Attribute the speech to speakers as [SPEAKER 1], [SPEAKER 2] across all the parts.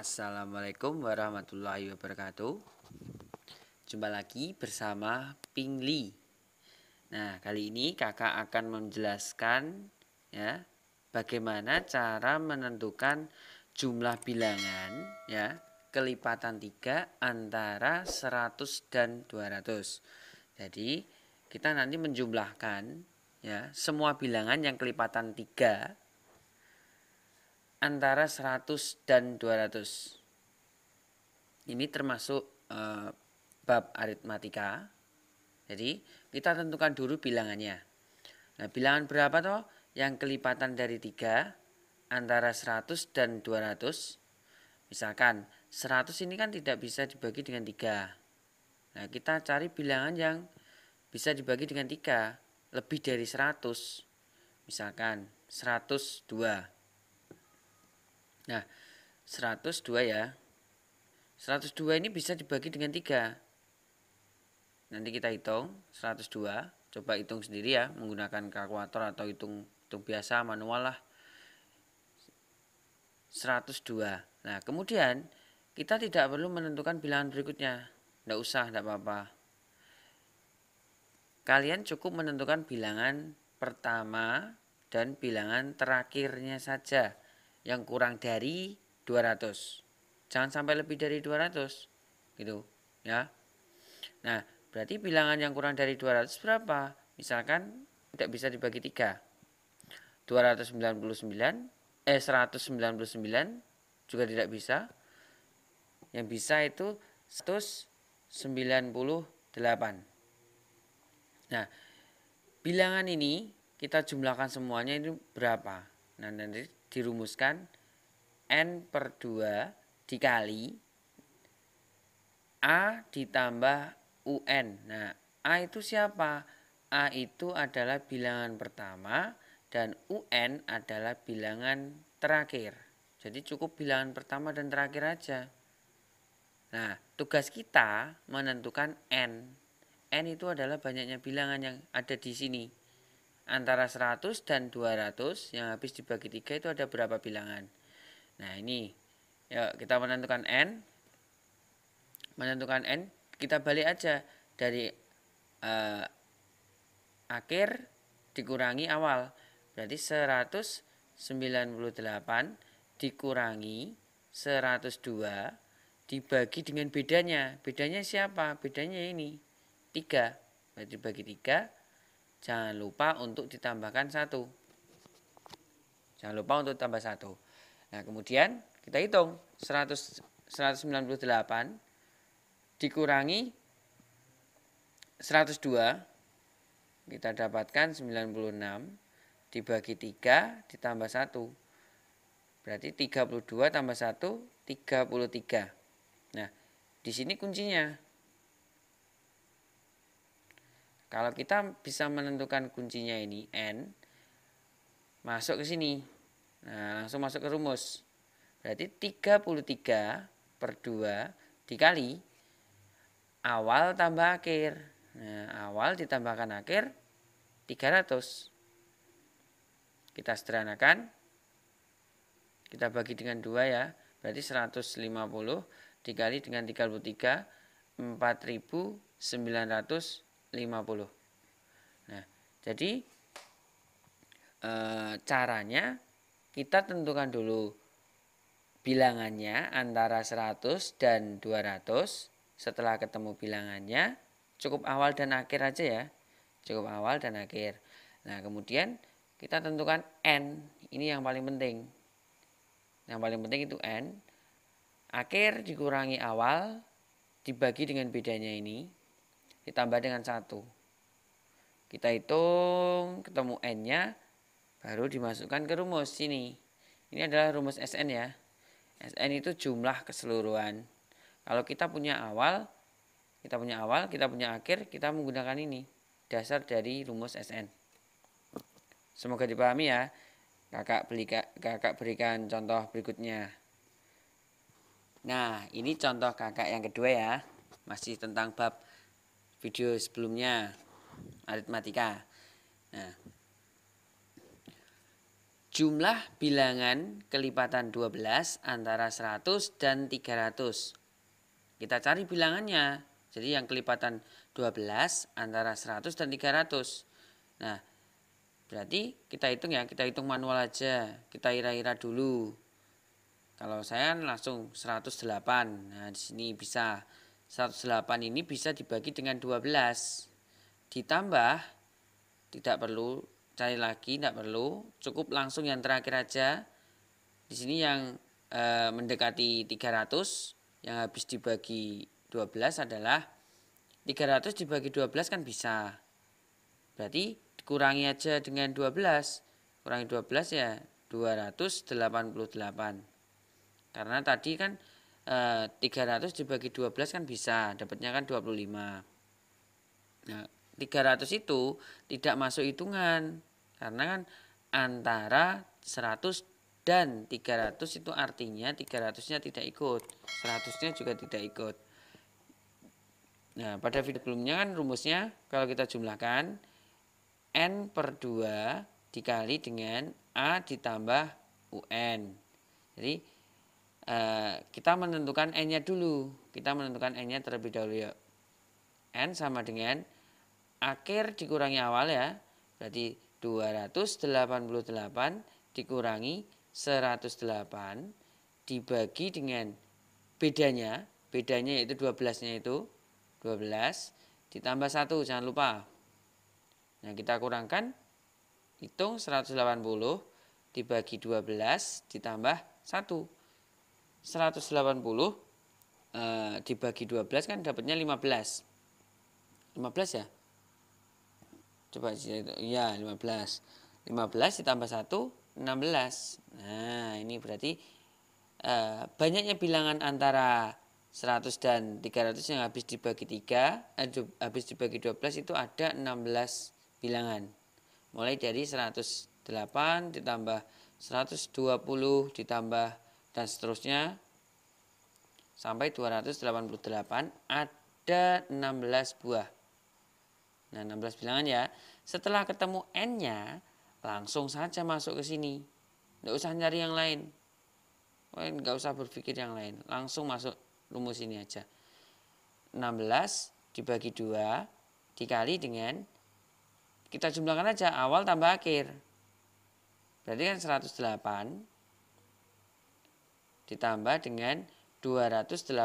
[SPEAKER 1] Assalamualaikum warahmatullahi wabarakatuh Jumpa lagi bersama Ping Li. Nah kali ini kakak akan menjelaskan ya Bagaimana cara menentukan jumlah bilangan ya Kelipatan 3 antara 100 dan 200 Jadi kita nanti menjumlahkan ya semua bilangan yang kelipatan 3 antara 100 dan 200. Ini termasuk eh, bab aritmatika. Jadi, kita tentukan dulu bilangannya. Nah, bilangan berapa toh yang kelipatan dari 3 antara 100 dan 200? Misalkan 100 ini kan tidak bisa dibagi dengan 3. Nah, kita cari bilangan yang bisa dibagi dengan 3, lebih dari 100. Misalkan 102. Nah, 102 ya. 102 ini bisa dibagi dengan 3. Nanti kita hitung 102. Coba hitung sendiri ya menggunakan kalkulator atau hitung hitung biasa manual lah. 102. Nah, kemudian kita tidak perlu menentukan bilangan berikutnya. Tidak usah, tidak apa-apa. Kalian cukup menentukan bilangan pertama dan bilangan terakhirnya saja yang kurang dari 200 jangan sampai lebih dari 200 gitu ya nah berarti bilangan yang kurang dari 200 berapa misalkan tidak bisa dibagi tiga 299 eh 199 juga tidak bisa yang bisa itu 198 nah bilangan ini kita jumlahkan semuanya itu berapa nah nanti dirumuskan N per 2 dikali A ditambah UN. Nah, A itu siapa? A itu adalah bilangan pertama dan UN adalah bilangan terakhir. Jadi cukup bilangan pertama dan terakhir aja. Nah, tugas kita menentukan N. N itu adalah banyaknya bilangan yang ada di sini antara 100 dan 200 yang habis dibagi 3 itu ada berapa bilangan? Nah, ini yuk kita menentukan n. Menentukan n, kita balik aja dari eh, akhir dikurangi awal. Berarti 198 dikurangi 102 dibagi dengan bedanya. Bedanya siapa? Bedanya ini 3. Berarti dibagi 3 jangan lupa untuk ditambahkan satu. Jangan lupa untuk tambah satu. Nah, kemudian kita hitung 100, 198 dikurangi 102 kita dapatkan 96 dibagi 3 ditambah 1 berarti 32 tambah 1 33 nah di sini kuncinya kalau kita bisa menentukan kuncinya ini n masuk ke sini. Nah, langsung masuk ke rumus. Berarti 33 per 2 dikali awal tambah akhir. Nah, awal ditambahkan akhir 300. Kita sederhanakan. Kita bagi dengan 2 ya. Berarti 150 dikali dengan 33 4900 50 nah jadi e, caranya kita tentukan dulu bilangannya antara 100 dan 200 setelah ketemu bilangannya cukup awal dan akhir aja ya cukup awal dan akhir nah kemudian kita tentukan n ini yang paling penting yang paling penting itu n akhir dikurangi awal dibagi dengan bedanya ini ditambah dengan satu. Kita hitung ketemu n-nya baru dimasukkan ke rumus sini. Ini adalah rumus SN ya. SN itu jumlah keseluruhan. Kalau kita punya awal, kita punya awal, kita punya akhir, kita menggunakan ini. Dasar dari rumus SN. Semoga dipahami ya. Kakak, beli, kakak berikan contoh berikutnya. Nah, ini contoh kakak yang kedua ya. Masih tentang bab video sebelumnya aritmatika. Nah, jumlah bilangan kelipatan 12 antara 100 dan 300. Kita cari bilangannya. Jadi yang kelipatan 12 antara 100 dan 300. Nah, berarti kita hitung ya, kita hitung manual aja. Kita ira-ira dulu. Kalau saya langsung 108. Nah, di sini bisa 108 ini bisa dibagi dengan 12. Ditambah, tidak perlu cari lagi, tidak perlu. Cukup langsung yang terakhir aja. Di sini yang e, mendekati 300, yang habis dibagi 12 adalah 300 dibagi 12 kan bisa. Berarti dikurangi aja dengan 12. Kurangi 12 ya 288. Karena tadi kan 300 eh, dibagi 12 kan bisa dapatnya kan 25 nah 300 itu tidak masuk hitungan karena kan antara 100 dan 300 itu artinya 300 nya tidak ikut 100 nya juga tidak ikut nah pada video sebelumnya kan rumusnya kalau kita jumlahkan n per 2 dikali dengan a ditambah un jadi Eh, kita menentukan n-nya dulu. Kita menentukan n-nya terlebih dahulu ya. n sama dengan akhir dikurangi awal ya. Berarti 288 dikurangi 108 dibagi dengan bedanya, bedanya yaitu 12-nya itu 12 ditambah 1 jangan lupa. Nah, kita kurangkan hitung 180 dibagi 12 ditambah 1. 180 eh, dibagi 12 kan dapatnya 15. 15 ya? Coba ya 15. 15 ditambah 1 16. Nah, ini berarti eh, banyaknya bilangan antara 100 dan 300 yang habis dibagi 3 eh, habis dibagi 12 itu ada 16 bilangan mulai dari 108 ditambah 120 ditambah dan seterusnya sampai 288 ada 16 buah. Nah, 16 bilangan ya. Setelah ketemu n-nya, langsung saja masuk ke sini. Nggak usah nyari yang lain. Nggak usah berpikir yang lain. Langsung masuk rumus ini aja. 16 dibagi 2 dikali dengan kita jumlahkan aja awal tambah akhir. Berarti kan 108 ditambah dengan 288.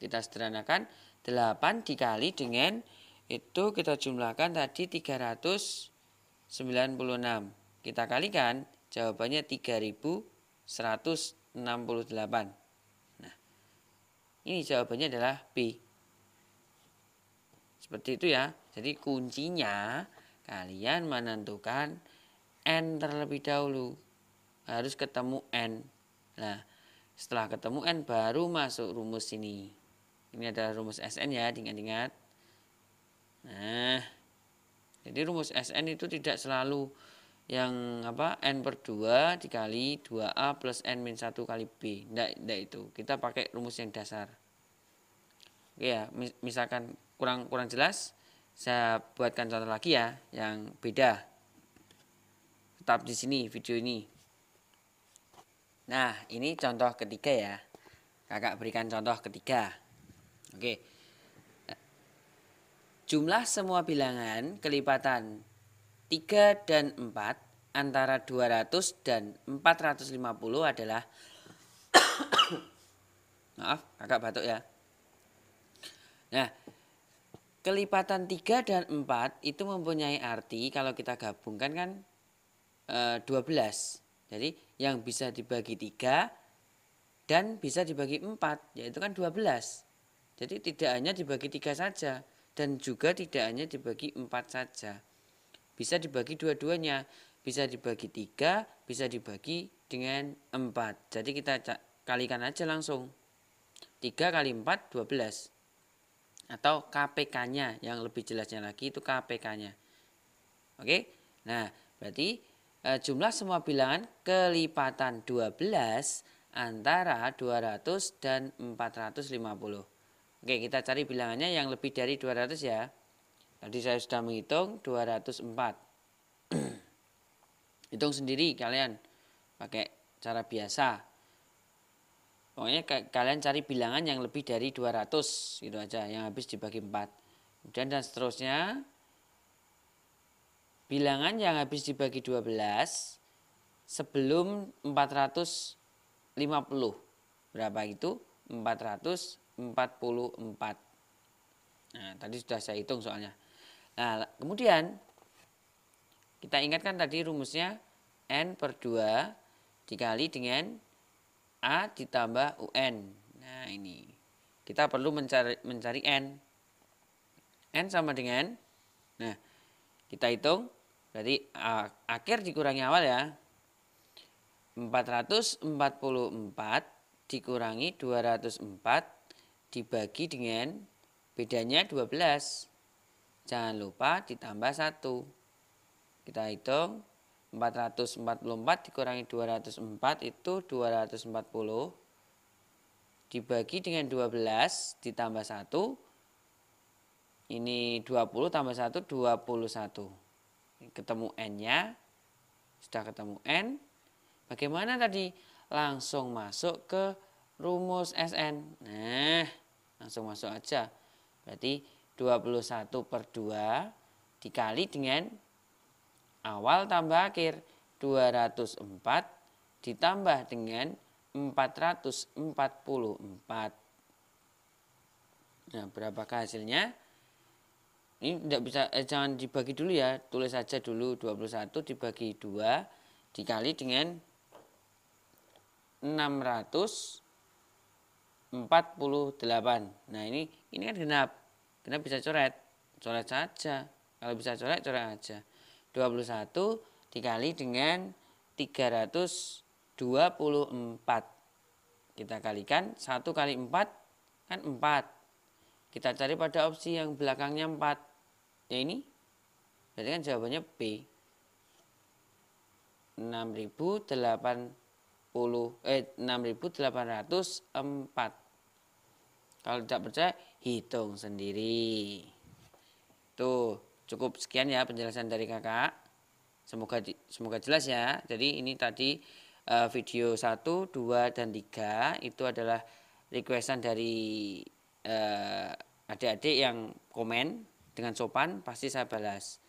[SPEAKER 1] Kita sederhanakan 8 dikali dengan itu kita jumlahkan tadi 396. Kita kalikan jawabannya 3168. Nah, ini jawabannya adalah B. Seperti itu ya. Jadi kuncinya kalian menentukan N terlebih dahulu harus ketemu N. Nah, setelah ketemu N baru masuk rumus ini. Ini adalah rumus SN ya, ingat-ingat. Nah, jadi rumus SN itu tidak selalu yang apa N per 2 dikali 2A plus N min 1 kali B. tidak tidak itu. Kita pakai rumus yang dasar. Oke ya, misalkan kurang kurang jelas, saya buatkan contoh lagi ya yang beda. Tetap di sini video ini. Nah, ini contoh ketiga ya. Kakak berikan contoh ketiga. Oke. Jumlah semua bilangan kelipatan 3 dan 4 antara 200 dan 450 adalah Maaf, kakak batuk ya. Nah, kelipatan 3 dan 4 itu mempunyai arti kalau kita gabungkan kan 12. Eh, jadi yang bisa dibagi tiga dan bisa dibagi empat, yaitu kan 12. Jadi tidak hanya dibagi tiga saja dan juga tidak hanya dibagi empat saja. Bisa dibagi dua-duanya, bisa dibagi tiga, bisa dibagi dengan empat. Jadi kita kalikan aja langsung. 3 kali 4 12 atau KPK-nya yang lebih jelasnya lagi itu KPK-nya. Oke. Nah, berarti Eh, jumlah semua bilangan kelipatan 12 antara 200 dan 450. Oke, kita cari bilangannya yang lebih dari 200 ya. Tadi saya sudah menghitung 204. Hitung sendiri kalian pakai cara biasa. Pokoknya kalian cari bilangan yang lebih dari 200 gitu aja yang habis dibagi 4. Kemudian dan seterusnya bilangan yang habis dibagi 12 sebelum 450. Berapa itu? 444. Nah, tadi sudah saya hitung soalnya. Nah, kemudian kita ingatkan tadi rumusnya N per 2 dikali dengan A ditambah UN. Nah, ini. Kita perlu mencari mencari N. N sama dengan Nah, kita hitung. Berarti akhir dikurangi awal ya. 444 dikurangi 204 dibagi dengan bedanya 12. Jangan lupa ditambah 1. Kita hitung. 444 dikurangi 204 itu 240 dibagi dengan 12 ditambah 1 ini 20 tambah 1 21 ketemu n nya sudah ketemu n bagaimana tadi langsung masuk ke rumus SN nah langsung masuk aja berarti 21 per 2 dikali dengan awal tambah akhir 204 ditambah dengan 444 nah berapakah hasilnya ini tidak bisa eh, jangan dibagi dulu ya tulis saja dulu 21 dibagi 2 dikali dengan 648 nah ini ini kan genap genap bisa coret coret saja kalau bisa coret coret aja 21 dikali dengan 324 kita kalikan 1 kali 4 kan 4 kita cari pada opsi yang belakangnya 4 Ya ini berarti kan jawabannya B 6080 eh 6804 kalau tidak percaya hitung sendiri tuh cukup sekian ya penjelasan dari kakak semoga semoga jelas ya jadi ini tadi eh, video 1 2 dan 3 itu adalah requestan dari eh, adik -adik yang komen dengan sopan pasti saya balas.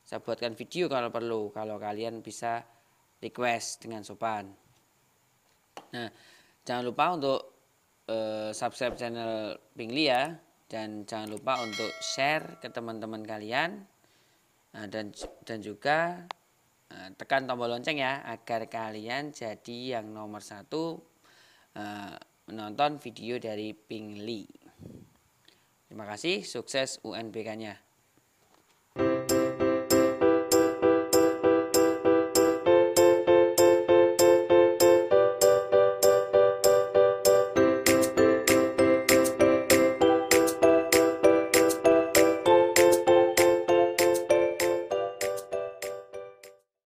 [SPEAKER 1] Saya buatkan video kalau perlu, kalau kalian bisa request dengan sopan. Nah, jangan lupa untuk uh, subscribe channel Pingli ya dan jangan lupa untuk share ke teman-teman kalian. Nah, dan dan juga uh, tekan tombol lonceng ya agar kalian jadi yang nomor satu uh, menonton video dari Pingli. Terima kasih, sukses UNBK-nya.